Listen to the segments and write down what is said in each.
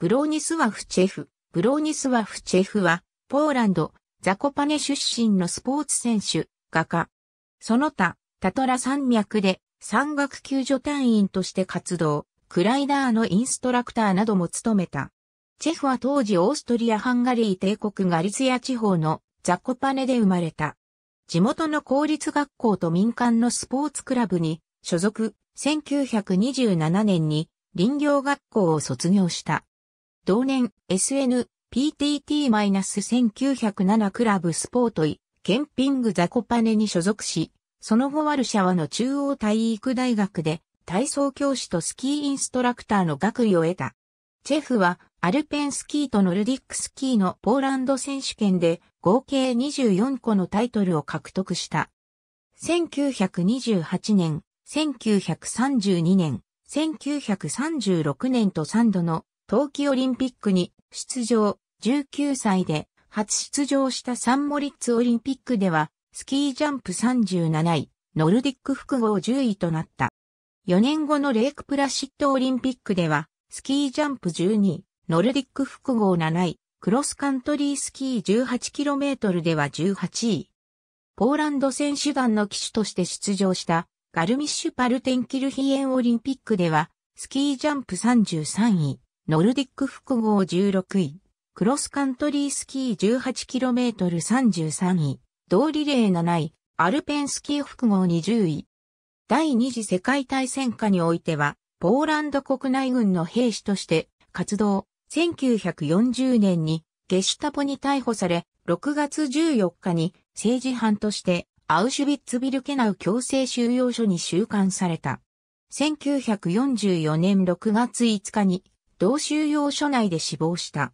ブローニスワフチェフ。ブローニスワフチェフは、ポーランド、ザコパネ出身のスポーツ選手、画家。その他、タトラ山脈で、山岳救助隊員として活動、クライダーのインストラクターなども務めた。チェフは当時オーストリア・ハンガリー帝国ガリツヤ地方のザコパネで生まれた。地元の公立学校と民間のスポーツクラブに所属、1927年に林業学校を卒業した。同年 SNPTT-1907 クラブスポートイ、ケンピングザコパネに所属し、その後ワルシャワの中央体育大学で体操教師とスキーインストラクターの学位を得た。チェフはアルペンスキーとノルディックスキーのポーランド選手権で合計24個のタイトルを獲得した。1928年、1932年、1936年と3度の冬季オリンピックに出場、19歳で初出場したサンモリッツオリンピックでは、スキージャンプ37位、ノルディック複合10位となった。4年後のレイクプラシッドオリンピックでは、スキージャンプ12位、ノルディック複合7位、クロスカントリースキー 18km では18位。ポーランド選手団の騎手として出場したガルミッシュパルテンキルヒエンオリンピックでは、スキージャンプ33位、ノルディック複合16位、クロスカントリースキー 18km33 位、同リレー7位、アルペンスキー複合20位。第二次世界大戦下においては、ポーランド国内軍の兵士として活動、1940年にゲシュタポに逮捕され、6月14日に政治犯としてアウシュビッツビルケナウ強制収容所に収監された。1944年6月5日に同収容所内で死亡した。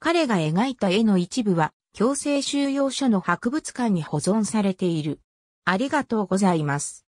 彼が描いた絵の一部は、強制収容所の博物館に保存されている。ありがとうございます。